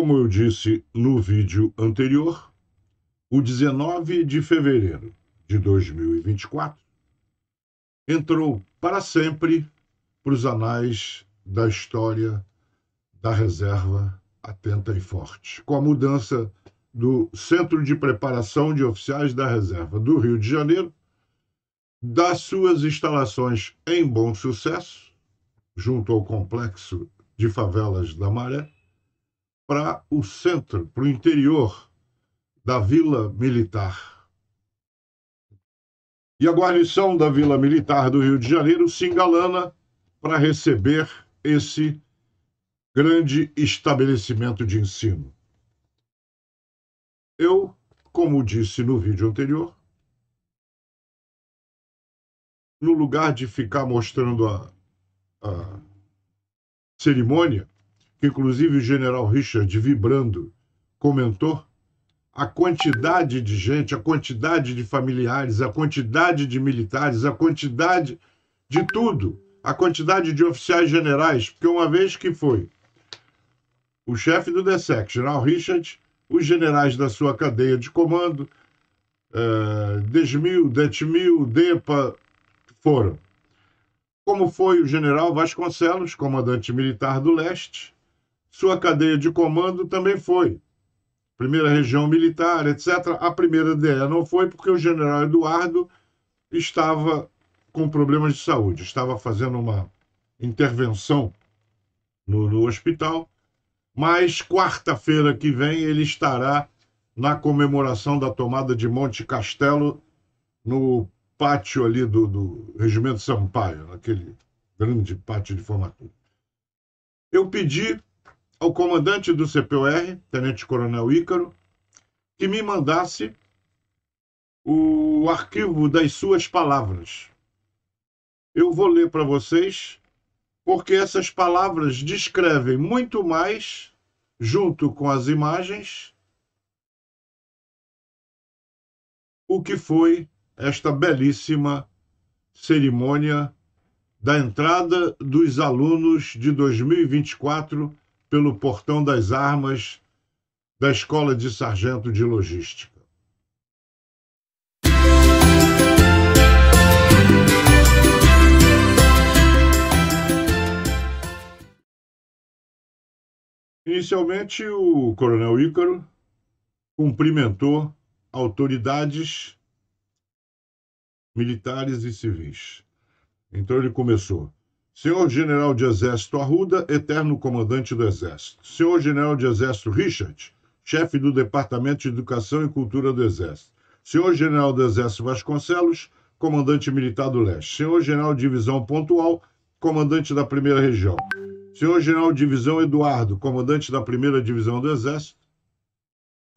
Como eu disse no vídeo anterior, o 19 de fevereiro de 2024 entrou para sempre para os anais da história da reserva atenta e forte, com a mudança do Centro de Preparação de Oficiais da Reserva do Rio de Janeiro, das suas instalações em bom sucesso, junto ao complexo de favelas da Maré, para o centro, para o interior da Vila Militar. E a guarnição da Vila Militar do Rio de Janeiro se engalana para receber esse grande estabelecimento de ensino. Eu, como disse no vídeo anterior, no lugar de ficar mostrando a, a cerimônia, que inclusive o general Richard vibrando, comentou, a quantidade de gente, a quantidade de familiares, a quantidade de militares, a quantidade de tudo, a quantidade de oficiais generais, porque uma vez que foi o chefe do DSEC, general Richard, os generais da sua cadeia de comando, eh, Desmil, Detmil, DEPA, foram. Como foi o general Vasconcelos, comandante militar do leste, sua cadeia de comando também foi. Primeira região militar, etc. A primeira DE não foi porque o general Eduardo estava com problemas de saúde, estava fazendo uma intervenção no, no hospital, mas quarta-feira que vem ele estará na comemoração da tomada de Monte Castelo no pátio ali do, do Regimento Sampaio, naquele grande pátio de formatura. Eu pedi ao comandante do CPOR, Tenente Coronel Ícaro, que me mandasse o arquivo das suas palavras. Eu vou ler para vocês, porque essas palavras descrevem muito mais, junto com as imagens, o que foi esta belíssima cerimônia da entrada dos alunos de 2024 pelo portão das armas da Escola de Sargento de Logística. Inicialmente, o coronel Ícaro cumprimentou autoridades militares e civis. Então ele começou: Senhor General de Exército Arruda, eterno comandante do Exército. Senhor General de Exército Richard, chefe do Departamento de Educação e Cultura do Exército. Senhor General do Exército Vasconcelos, comandante militar do Leste. Senhor General Divisão Pontual, comandante da Primeira Região. Senhor General Divisão Eduardo, comandante da Primeira Divisão do Exército.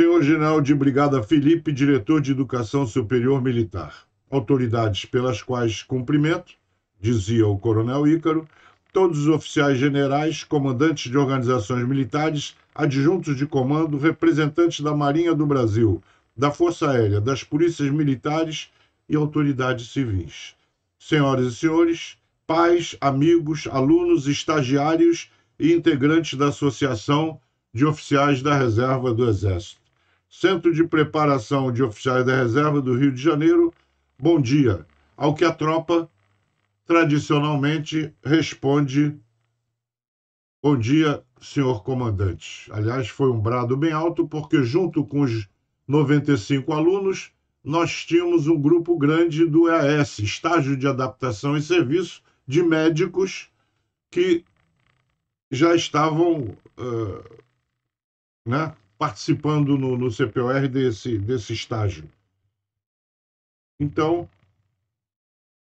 Senhor General de Brigada Felipe, diretor de Educação Superior Militar. Autoridades pelas quais cumprimento dizia o coronel Ícaro, todos os oficiais generais, comandantes de organizações militares, adjuntos de comando, representantes da Marinha do Brasil, da Força Aérea, das polícias militares e autoridades civis. Senhoras e senhores, pais, amigos, alunos, estagiários e integrantes da Associação de Oficiais da Reserva do Exército. Centro de Preparação de Oficiais da Reserva do Rio de Janeiro, bom dia. Ao que a tropa tradicionalmente responde: Bom dia, senhor comandante. Aliás, foi um brado bem alto, porque junto com os 95 alunos, nós tínhamos um grupo grande do EAS, Estágio de Adaptação e Serviço, de médicos que já estavam uh, né, participando no, no CPOR desse, desse estágio. Então,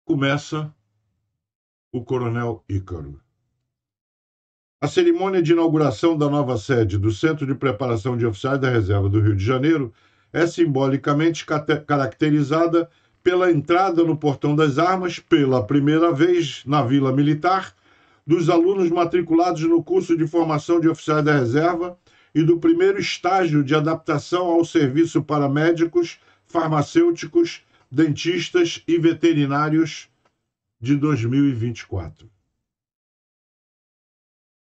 começa o coronel Ícaro. A cerimônia de inauguração da nova sede do Centro de Preparação de Oficiais da Reserva do Rio de Janeiro é simbolicamente caracterizada pela entrada no Portão das Armas, pela primeira vez na Vila Militar, dos alunos matriculados no curso de formação de oficiais da reserva e do primeiro estágio de adaptação ao serviço para médicos, farmacêuticos, dentistas e veterinários de 2024.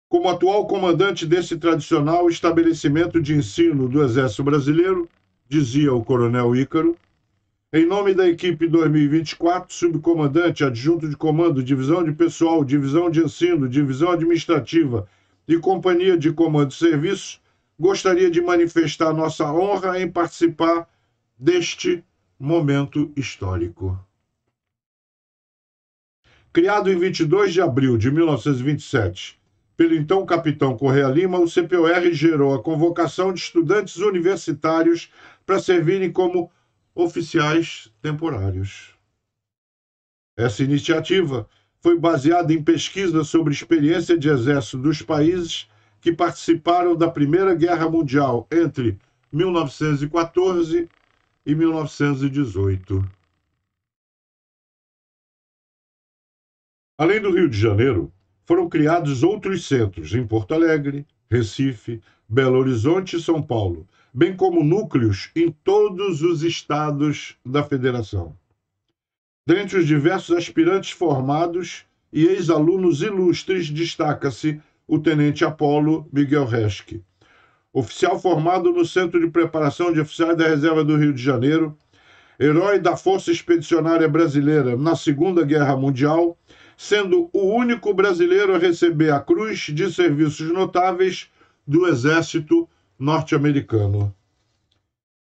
Como atual comandante desse tradicional estabelecimento de ensino do Exército Brasileiro, dizia o Coronel Ícaro, em nome da equipe 2024, subcomandante, adjunto de comando, divisão de pessoal, divisão de ensino, divisão administrativa e companhia de comando e serviço, gostaria de manifestar nossa honra em participar deste momento histórico. Criado em 22 de abril de 1927 pelo então capitão Correia Lima, o CPOR gerou a convocação de estudantes universitários para servirem como oficiais temporários. Essa iniciativa foi baseada em pesquisa sobre experiência de exército dos países que participaram da Primeira Guerra Mundial entre 1914 e 1918. Além do Rio de Janeiro, foram criados outros centros em Porto Alegre, Recife, Belo Horizonte e São Paulo, bem como núcleos em todos os estados da federação. Dentre os diversos aspirantes formados e ex-alunos ilustres, destaca-se o tenente Apolo Miguel Reschke, oficial formado no Centro de Preparação de Oficiais da Reserva do Rio de Janeiro, herói da Força Expedicionária Brasileira na Segunda Guerra Mundial sendo o único brasileiro a receber a Cruz de Serviços Notáveis do Exército Norte-Americano.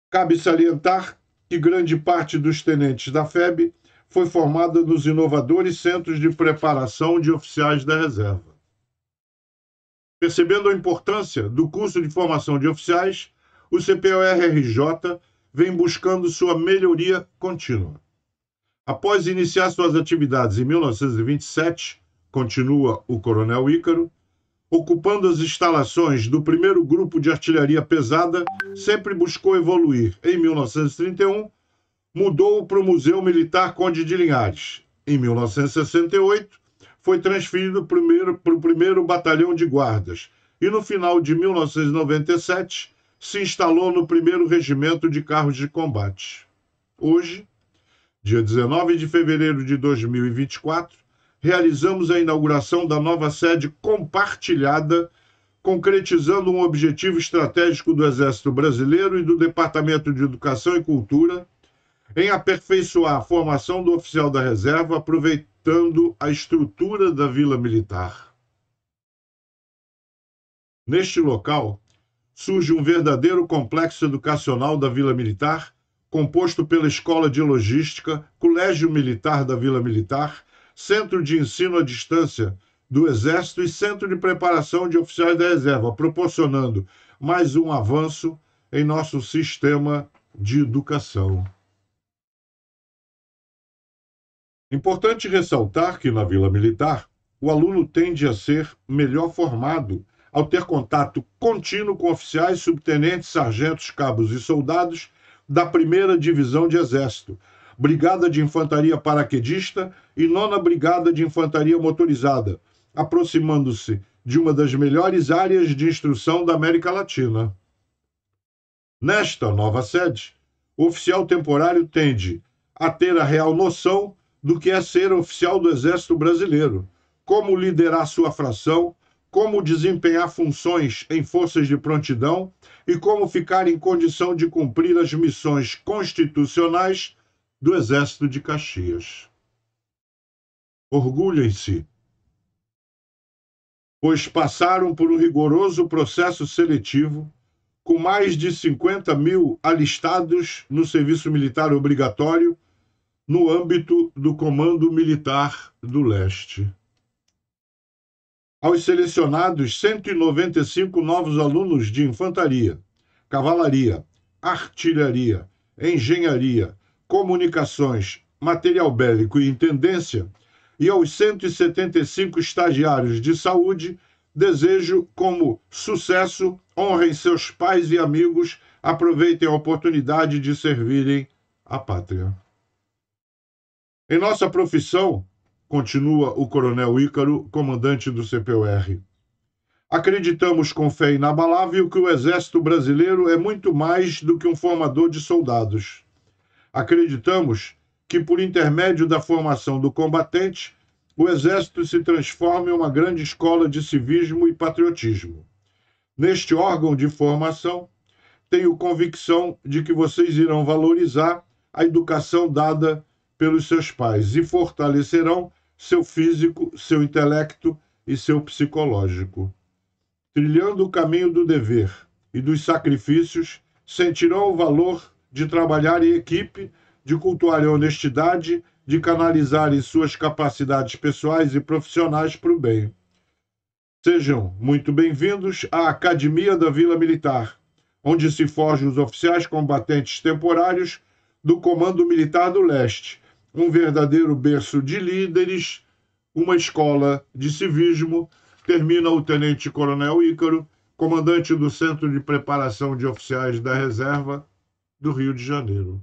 Cabe salientar que grande parte dos tenentes da FEB foi formada nos inovadores centros de preparação de oficiais da reserva. Percebendo a importância do curso de formação de oficiais, o cpor vem buscando sua melhoria contínua. Após iniciar suas atividades em 1927, continua o Coronel Ícaro, ocupando as instalações do primeiro grupo de artilharia pesada, sempre buscou evoluir. Em 1931, mudou para o Museu Militar Conde de Linhares. Em 1968, foi transferido para o primeiro Batalhão de Guardas e, no final de 1997, se instalou no primeiro Regimento de Carros de Combate. Hoje, Dia 19 de fevereiro de 2024, realizamos a inauguração da nova sede compartilhada, concretizando um objetivo estratégico do Exército Brasileiro e do Departamento de Educação e Cultura em aperfeiçoar a formação do oficial da reserva, aproveitando a estrutura da Vila Militar. Neste local, surge um verdadeiro complexo educacional da Vila Militar composto pela Escola de Logística, Colégio Militar da Vila Militar, Centro de Ensino à Distância do Exército e Centro de Preparação de Oficiais da Reserva, proporcionando mais um avanço em nosso sistema de educação. Importante ressaltar que na Vila Militar, o aluno tende a ser melhor formado ao ter contato contínuo com oficiais, subtenentes, sargentos, cabos e soldados da 1 Divisão de Exército, Brigada de Infantaria Paraquedista e 9 Brigada de Infantaria Motorizada, aproximando-se de uma das melhores áreas de instrução da América Latina. Nesta nova sede, o oficial temporário tende a ter a real noção do que é ser oficial do Exército Brasileiro, como liderar sua fração, como desempenhar funções em forças de prontidão e como ficar em condição de cumprir as missões constitucionais do Exército de Caxias. Orgulhem-se, pois passaram por um rigoroso processo seletivo, com mais de 50 mil alistados no serviço militar obrigatório no âmbito do Comando Militar do Leste aos selecionados 195 novos alunos de infantaria, cavalaria, artilharia, engenharia, comunicações, material bélico e intendência, e aos 175 estagiários de saúde, desejo como sucesso, honrem seus pais e amigos, aproveitem a oportunidade de servirem a pátria. Em nossa profissão, continua o coronel Ícaro, comandante do CPUR. Acreditamos com fé inabalável que o Exército Brasileiro é muito mais do que um formador de soldados. Acreditamos que, por intermédio da formação do combatente, o Exército se transforma em uma grande escola de civismo e patriotismo. Neste órgão de formação, tenho convicção de que vocês irão valorizar a educação dada pelos seus pais e fortalecerão seu físico, seu intelecto e seu psicológico. Trilhando o caminho do dever e dos sacrifícios, sentirão o valor de trabalhar em equipe, de cultuar a honestidade, de canalizarem suas capacidades pessoais e profissionais para o bem. Sejam muito bem-vindos à Academia da Vila Militar, onde se forjam os oficiais combatentes temporários do Comando Militar do Leste, um verdadeiro berço de líderes, uma escola de civismo, termina o tenente-coronel Ícaro, comandante do Centro de Preparação de Oficiais da Reserva do Rio de Janeiro.